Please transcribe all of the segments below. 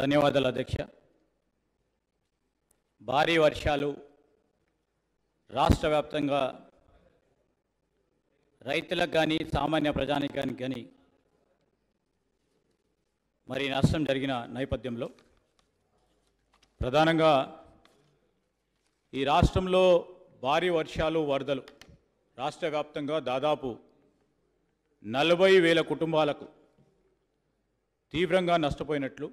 ధన్యవాదాలు అధ్యక్ష భారీ వర్షాలు రాష్ట్ర వ్యాప్తంగా రైతులకు కానీ సామాన్య ప్రజానికానికి కానీ మరి నష్టం జరిగిన నేపథ్యంలో ప్రధానంగా ఈ రాష్ట్రంలో భారీ వర్షాలు వరదలు రాష్ట్ర వ్యాప్తంగా దాదాపు నలభై వేల కుటుంబాలకు తీవ్రంగా నష్టపోయినట్లు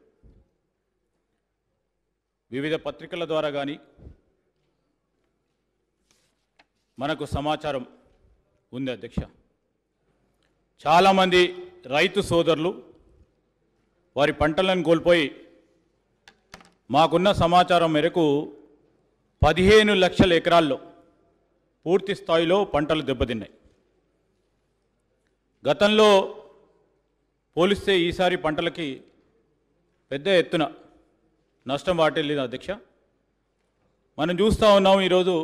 వివిధ పత్రికల ద్వారా కానీ మనకు సమాచారం ఉంది అధ్యక్ష చాలామంది రైతు సోదరులు వారి పంటలను కోల్పోయి మాకున్న సమాచారం మేరకు పదిహేను లక్షల ఎకరాల్లో పూర్తి స్థాయిలో పంటలు దెబ్బతిన్నాయి గతంలో పోలిస్తే ఈసారి పంటలకి పెద్ద ఎత్తున నష్టం వాటిల్లింది అధ్యక్ష మనం చూస్తూ ఉన్నాం ఈరోజు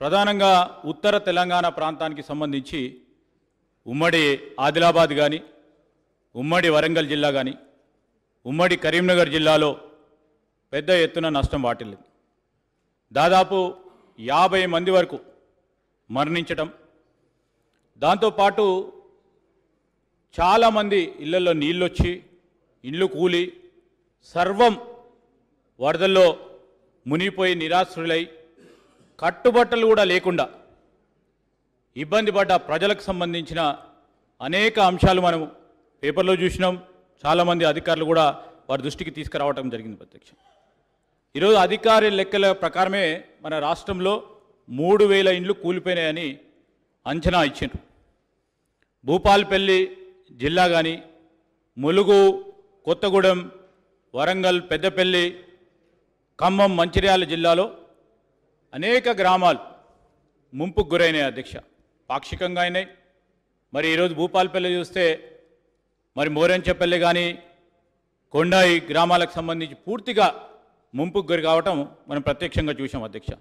ప్రధానంగా ఉత్తర తెలంగాణ ప్రాంతానికి సంబంధించి ఉమ్మడి ఆదిలాబాద్ కానీ ఉమ్మడి వరంగల్ జిల్లా కానీ ఉమ్మడి కరీంనగర్ జిల్లాలో పెద్ద ఎత్తున నష్టం వాటిల్లింది దాదాపు యాభై మంది వరకు మరణించటం దాంతోపాటు చాలామంది ఇళ్లలో నీళ్ళొచ్చి ఇండ్లు కూలి సర్వం వరదల్లో మునిగిపోయి నిరాశ్రులై కట్టుబట్టలు కూడా లేకుండా ఇబ్బంది పడ్డ ప్రజలకు సంబంధించిన అనేక అంశాలు మనం పేపర్లో చూసినాం చాలామంది అధికారులు కూడా వారి దృష్టికి తీసుకురావటం జరిగింది ప్రత్యక్షం ఈరోజు అధికారి లెక్కల ప్రకారమే మన రాష్ట్రంలో మూడు వేల ఇండ్లు కూలిపోయినాయని అంచనా ఇచ్చారు భూపాల్పల్లి జిల్లా కానీ ములుగు కొత్తగూడెం వరంగల్ పెద్దపల్లి ఖమ్మం మంచిర్యాల జిల్లాలో అనేక గ్రామాలు ముంపుకు గురైనాయి అధ్యక్ష పాక్షికంగా అయినాయి మరి ఈరోజు భూపాలపల్లి చూస్తే మరి మోరెంచపల్లి కానీ కొండాయి గ్రామాలకు సంబంధించి పూర్తిగా ముంపుకు గురి కావటం మనం ప్రత్యక్షంగా చూసాం అధ్యక్ష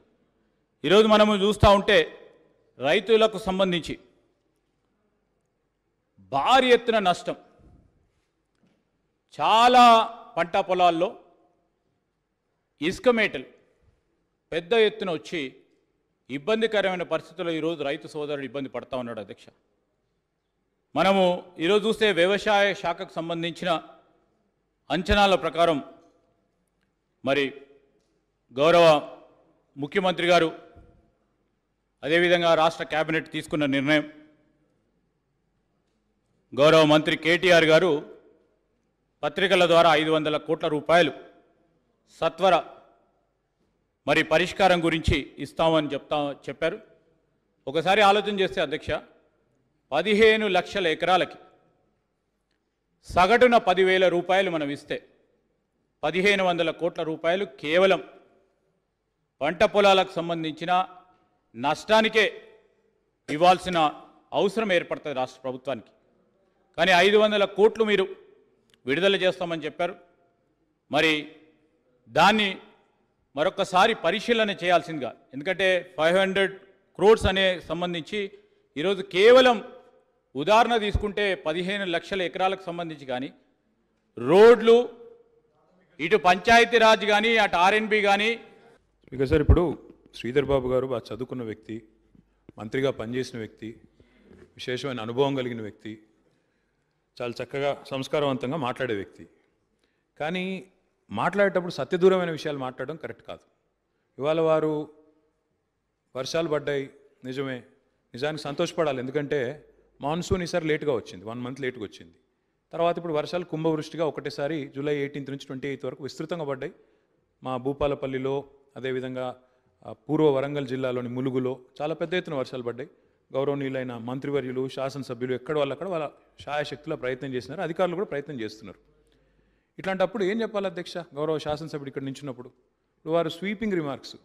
ఈరోజు మనము చూస్తూ ఉంటే రైతులకు సంబంధించి భారీ ఎత్తున నష్టం చాలా పంట పొలాల్లో ఇసుక మేటలు పెద్ద ఎత్తున వచ్చి ఇబ్బందికరమైన పరిస్థితుల్లో ఈరోజు రైతు సోదరుడు ఇబ్బంది పడతా ఉన్నాడు అధ్యక్ష మనము ఈరోజు చూస్తే వ్యవసాయ శాఖకు సంబంధించిన అంచనాల ప్రకారం మరి గౌరవ ముఖ్యమంత్రి గారు అదేవిధంగా రాష్ట్ర కేబినెట్ తీసుకున్న నిర్ణయం గౌరవ మంత్రి కేటీఆర్ గారు పత్రికల ద్వారా ఐదు వందల కోట్ల రూపాయలు సత్వర మరి పరిష్కారం గురించి ఇస్తామని చెప్తా చెప్పారు ఒకసారి ఆలోచన చేస్తే అధ్యక్ష పదిహేను లక్షల ఎకరాలకి సగటున పదివేల రూపాయలు మనం ఇస్తే పదిహేను వందల కోట్ల రూపాయలు కేవలం పంట పొలాలకు సంబంధించిన నష్టానికే ఇవ్వాల్సిన అవసరం ఏర్పడుతుంది రాష్ట్ర ప్రభుత్వానికి కానీ ఐదు వందల కోట్లు మీరు విడుదల చేస్తామని చెప్పారు మరి దాన్ని మరొకసారి పరిశీలన చేయాల్సిందిగా ఎందుకంటే ఫైవ్ హండ్రెడ్ క్రోడ్స్ అనే సంబంధించి ఈరోజు కేవలం ఉదాహరణ తీసుకుంటే పదిహేను లక్షల ఎకరాలకు సంబంధించి కానీ రోడ్లు ఇటు పంచాయతీరాజ్ కానీ అటు ఆర్ఎన్బి కానీ ఇక సార్ ఇప్పుడు శ్రీధర్ బాబు గారు బాగా చదువుకున్న వ్యక్తి మంత్రిగా పనిచేసిన వ్యక్తి విశేషమైన అనుభవం కలిగిన వ్యక్తి చాలా చక్కగా సంస్కారవంతంగా మాట్లాడే వ్యక్తి కానీ మాట్లాడేటప్పుడు సత్యదూరమైన విషయాలు మాట్లాడడం కరెక్ట్ కాదు ఇవాళ వారు వర్షాలు పడ్డాయి నిజమే నిజానికి సంతోషపడాలి ఎందుకంటే మాన్సూన్ ఈసారి లేట్గా వచ్చింది వన్ మంత్ లేట్గా వచ్చింది తర్వాత ఇప్పుడు వర్షాలు కుంభవృష్టిగా ఒకటేసారి జూలై ఎయిటీన్త్ నుంచి ట్వంటీ ఎయిత్ వరకు విస్తృతంగా పడ్డాయి మా భూపాలపల్లిలో అదేవిధంగా పూర్వ వరంగల్ జిల్లాలోని ములుగులో చాలా పెద్ద ఎత్తున వర్షాలు పడ్డాయి గౌరవనీయులైన మంత్రివర్యులు శాసనసభ్యులు ఎక్కడ వాళ్ళు అక్కడ వాళ్ళ శాయశక్తుల ప్రయత్నం చేస్తున్నారు అధికారులు కూడా ప్రయత్నం చేస్తున్నారు ఇట్లాంటప్పుడు ఏం చెప్పాలి అధ్యక్ష గౌరవ శాసనసభ్యుడు ఇక్కడ నించున్నప్పుడు వారు స్వీపింగ్ రిమార్క్స్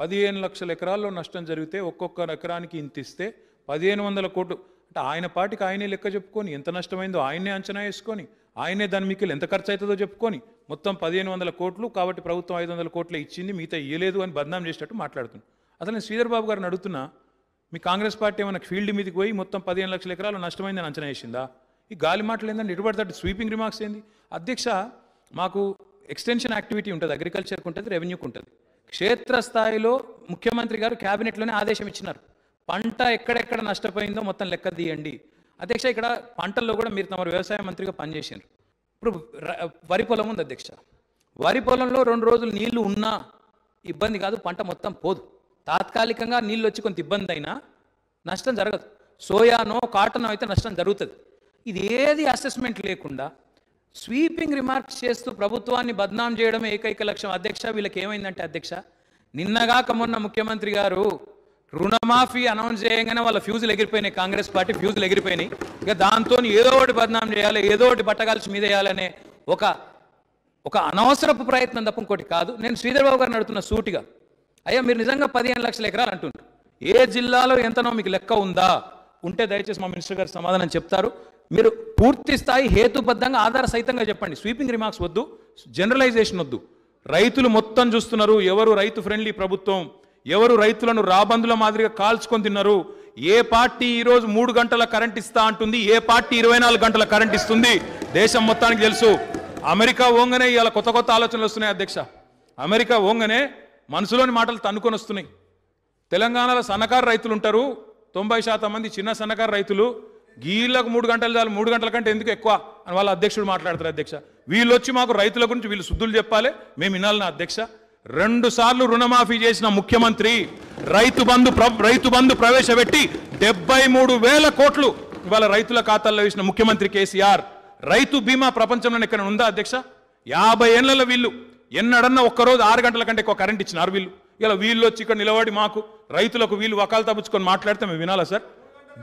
పదిహేను లక్షల ఎకరాల్లో నష్టం జరిగితే ఒక్కొక్క ఎకరానికి ఇంత ఇస్తే పదిహేను వందల కోట్లు అంటే ఆయన పాటికి ఆయనే లెక్క చెప్పుకొని ఎంత నష్టమైందో ఆయనే అంచనా వేసుకొని ఆయనే దాని మీకు ఎంత ఖర్చు అవుతుందో చెప్పుకొని మొత్తం పదిహేను వందల కోట్లు కాబట్టి ప్రభుత్వం ఐదు వందల కోట్లే ఇచ్చింది మిగతా ఇయ్యలేదు అని బదనాం చేసినట్టు మాట్లాడుతున్నాను అసలు నేను శ్రీధర్ బాబు గారిని అడుగుతున్నా మీ కాంగ్రెస్ పార్టీ ఏమైనా ఫీల్డ్ మీదకి పోయి మొత్తం పదిహేను లక్షల ఎకరాలు నష్టమైందని అంచనా వేసిందా ఈ గాలి మాటలు ఏందని ఇటుబడి స్వీపింగ్ రిమార్క్స్ ఏంది అధ్యక్ష మాకు ఎక్స్టెన్షన్ యాక్టివిటీ ఉంటుంది అగ్రికల్చర్కి ఉంటుంది రెవెన్యూకి ఉంటుంది క్షేత్రస్థాయిలో ముఖ్యమంత్రి గారు క్యాబినెట్లోనే ఆదేశం ఇచ్చినారు పంట ఎక్కడెక్కడ నష్టపోయిందో మొత్తం లెక్క తీయండి అధ్యక్ష ఇక్కడ పంటల్లో కూడా మీరు తమరు వ్యవసాయ మంత్రిగా పనిచేసారు ఇప్పుడు వరి పొలం ఉంది అధ్యక్ష వరి పొలంలో రెండు రోజులు నీళ్లు ఉన్నా ఇబ్బంది కాదు పంట మొత్తం పోదు తాత్కాలికంగా నీళ్ళు వచ్చి కొంత ఇబ్బంది అయినా నష్టం జరగదు సోయానో కాటనో అయితే నష్టం జరుగుతుంది ఇది ఏది అసెస్మెంట్ లేకుండా స్వీపింగ్ రిమార్క్స్ చేస్తూ ప్రభుత్వాన్ని బద్నాం చేయడం ఏకైక లక్ష్యం అధ్యక్ష వీళ్ళకి ఏమైందంటే అధ్యక్ష నిన్నగాక మొన్న ముఖ్యమంత్రి గారు రుణమాఫీ అనౌన్స్ చేయగానే వాళ్ళ ఫ్యూజులు ఎగిరిపోయినాయి కాంగ్రెస్ పార్టీ ఫ్యూజులు ఎగిరిపోయినాయి ఇక దాంతో ఏదో ఒకటి బద్నాం చేయాలి ఏదో ఒకటి బట్టగాల్చి వేయాలనే ఒక ఒక అనవసరపు ప్రయత్నం తప్ప ఇంకోటి కాదు నేను శ్రీధర్బాబు గారు నడుతున్న సూటిగా అయ్యా మీరు నిజంగా పదిహేను లక్షల ఎకరాలు అంటుండ్రు ఏ జిల్లాలో ఎంతనో మీకు లెక్క ఉందా ఉంటే దయచేసి మా మినిస్టర్ గారు సమాధానం చెప్తారు మీరు పూర్తి స్థాయి హేతుబద్ధంగా ఆధార సహితంగా చెప్పండి స్వీపింగ్ రిమార్క్స్ వద్దు జనరలైజేషన్ వద్దు రైతులు మొత్తం చూస్తున్నారు ఎవరు రైతు ఫ్రెండ్లీ ప్రభుత్వం ఎవరు రైతులను రాబందుల మాదిరిగా కాల్చుకొని తిన్నారు ఏ పార్టీ ఈరోజు మూడు గంటల కరెంట్ ఇస్తా అంటుంది ఏ పార్టీ ఇరవై నాలుగు గంటల కరెంట్ ఇస్తుంది దేశం మొత్తానికి తెలుసు అమెరికా ఓంగనే ఇవాళ కొత్త కొత్త ఆలోచనలు వస్తున్నాయి అధ్యక్ష అమెరికా ఓంగనే మనసులోని మాటలు తన్నుకొని వస్తున్నాయి తెలంగాణలో సన్నకారు రైతులు ఉంటారు తొంభై శాతం మంది చిన్న సన్నకారు రైతులు గీళ్ళకు మూడు గంటలు చాలు మూడు గంటల కంటే ఎందుకు ఎక్కువ అని వాళ్ళ అధ్యక్షుడు మాట్లాడతారు అధ్యక్ష వీళ్ళు వచ్చి మాకు రైతుల గురించి వీళ్ళు శుద్ధులు చెప్పాలి మేము వినాలి నా అధ్యక్ష రెండు సార్లు రుణమాఫీ చేసిన ముఖ్యమంత్రి రైతు బంధు రైతు బంధు ప్రవేశపెట్టి డెబ్బై మూడు వేల కోట్లు ఇవాళ రైతుల ఖాతాల్లో వేసిన ముఖ్యమంత్రి కేసీఆర్ రైతు బీమా ప్రపంచంలో ఎక్కడ ఉందా అధ్యక్ష యాభై ఏళ్ళలో వీళ్ళు ఎన్నడన్నా ఒక్కరోజు ఆరు గంటల కంటే ఎక్కువ కరెంట్ ఇచ్చినారు వీళ్ళు ఇలా వీళ్ళు వచ్చి ఇక్కడ నిలబడి మాకు రైతులకు వీళ్ళు వకాలు తప్పించుకొని మాట్లాడితే మేము వినాలా sir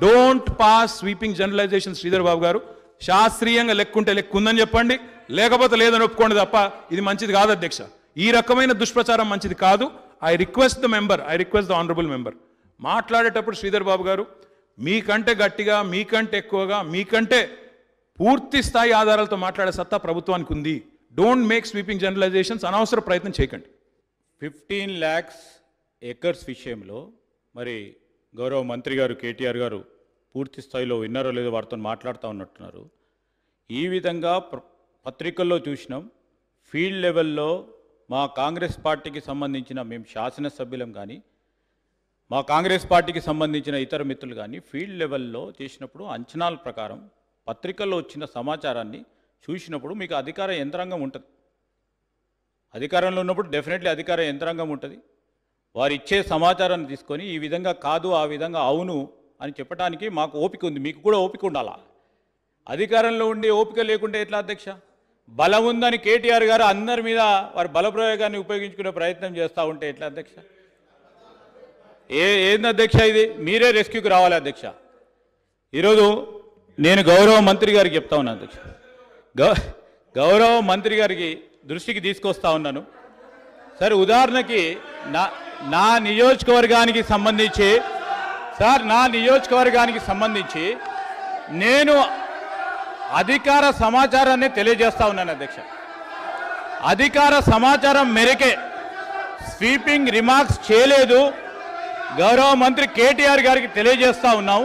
don't pass sweeping generalization Sridhar Babu గారు శాస్త్రీయంగా లెక్కుంటే లెక్కు ఉందని చెప్పండి లేకపోతే లేదని ఒప్పుకోండి తప్ప ఇది మంచిది కాదు అధ్యక్ష ఈ రకమైన దుష్ప్రచారం మంచిది కాదు I request the member I request the honourable member మాట్లాడేటప్పుడు శ్రీధర్ బాబు గారు మీకంటే గట్టిగా మీకంటే ఎక్కువగా మీకంటే పూర్తి స్థాయి ఆధారాలతో మాట్లాడే సత్తా ప్రభుత్వానికి ఉంది డోంట్ మేక్ స్వీపింగ్ జనరలైజేషన్స్ అనవసర ప్రయత్నం చేయకండి ఫిఫ్టీన్ ల్యాక్స్ ఎకర్స్ విషయంలో మరి గౌరవ మంత్రి గారు కేటీఆర్ గారు పూర్తి స్థాయిలో విన్నారో లేదో వారితో మాట్లాడుతూ ఉన్నట్టున్నారు ఈ విధంగా పత్రికల్లో చూసినాం ఫీల్డ్ లెవెల్లో మా కాంగ్రెస్ పార్టీకి సంబంధించిన మేము శాసనసభ్యులం కానీ మా కాంగ్రెస్ పార్టీకి సంబంధించిన ఇతర మిత్రులు కానీ ఫీల్డ్ లెవెల్లో చేసినప్పుడు అంచనాల ప్రకారం పత్రికల్లో వచ్చిన సమాచారాన్ని చూసినప్పుడు మీకు అధికార యంత్రాంగం ఉంటుంది అధికారంలో ఉన్నప్పుడు డెఫినెట్లీ అధికార యంత్రాంగం ఉంటుంది వారు ఇచ్చే సమాచారాన్ని తీసుకొని ఈ విధంగా కాదు ఆ విధంగా అవును అని చెప్పడానికి మాకు ఓపిక ఉంది మీకు కూడా ఓపిక ఉండాలా అధికారంలో ఉండి ఓపిక లేకుంటే ఎట్లా అధ్యక్ష బలం ఉందని కేటీఆర్ గారు అందరి మీద వారి బలప్రయోగాన్ని ఉపయోగించుకునే ప్రయత్నం చేస్తూ ఉంటే ఎట్లా అధ్యక్ష ఏ ఏంది అధ్యక్ష ఇది మీరే రెస్క్యూకి రావాలి అధ్యక్ష ఈరోజు నేను గౌరవ మంత్రి గారికి చెప్తా ఉన్నాను అధ్యక్ష గౌరవ మంత్రి గారికి దృష్టికి తీసుకొస్తా ఉన్నాను సార్ ఉదాహరణకి నా నా నియోజకవర్గానికి సంబంధించి సార్ నా నియోజకవర్గానికి సంబంధించి నేను అధికార సమాచారాన్ని తెలియజేస్తా ఉన్నాను అధ్యక్ష అధికార సమాచారం మేరకే స్వీపింగ్ రిమార్క్స్ చేయలేదు గౌరవ మంత్రి కేటీఆర్ గారికి తెలియజేస్తా ఉన్నాం